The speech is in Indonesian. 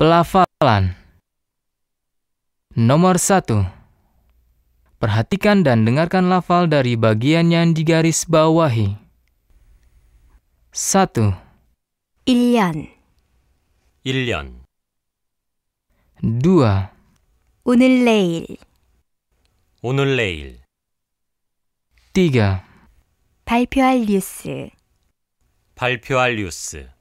Pelafalan Nomor 1 Perhatikan dan dengarkan lafal dari bagian yang digaris bawahi. 1. 1년 1년 2. 오늘 내일 오늘 내일 3. 발표할 뉴스 발표할 뉴스